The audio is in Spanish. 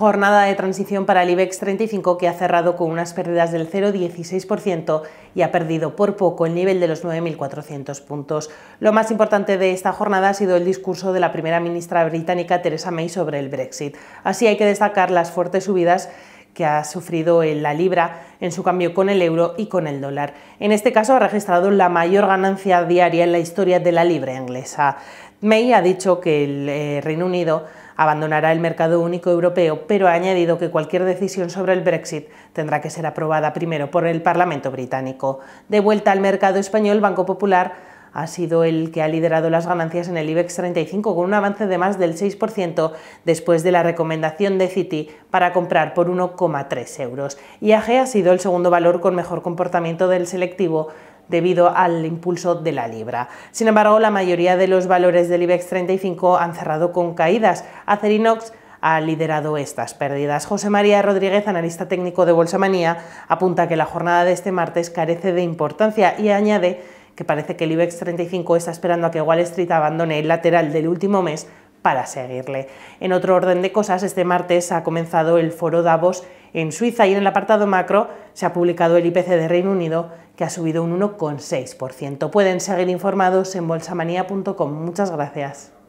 Jornada de transición para el IBEX 35 que ha cerrado con unas pérdidas del 0,16% y ha perdido por poco el nivel de los 9.400 puntos. Lo más importante de esta jornada ha sido el discurso de la primera ministra británica Theresa May sobre el Brexit. Así hay que destacar las fuertes subidas que ha sufrido la libra en su cambio con el euro y con el dólar. En este caso ha registrado la mayor ganancia diaria en la historia de la libra inglesa. May ha dicho que el eh, Reino Unido abandonará el mercado único europeo, pero ha añadido que cualquier decisión sobre el Brexit tendrá que ser aprobada primero por el Parlamento británico. De vuelta al mercado español, Banco Popular ha sido el que ha liderado las ganancias en el IBEX 35 con un avance de más del 6% después de la recomendación de Citi para comprar por 1,3 euros. IAG ha sido el segundo valor con mejor comportamiento del selectivo debido al impulso de la libra. Sin embargo, la mayoría de los valores del IBEX 35 han cerrado con caídas. Acerinox ha liderado estas pérdidas. José María Rodríguez, analista técnico de Bolsamanía, apunta que la jornada de este martes carece de importancia y añade que parece que el IBEX 35 está esperando a que Wall Street abandone el lateral del último mes para seguirle. En otro orden de cosas, este martes ha comenzado el foro Davos en Suiza y en el apartado macro se ha publicado el IPC de Reino Unido que ha subido un 1,6%. Pueden seguir informados en bolsamanía.com. Muchas gracias.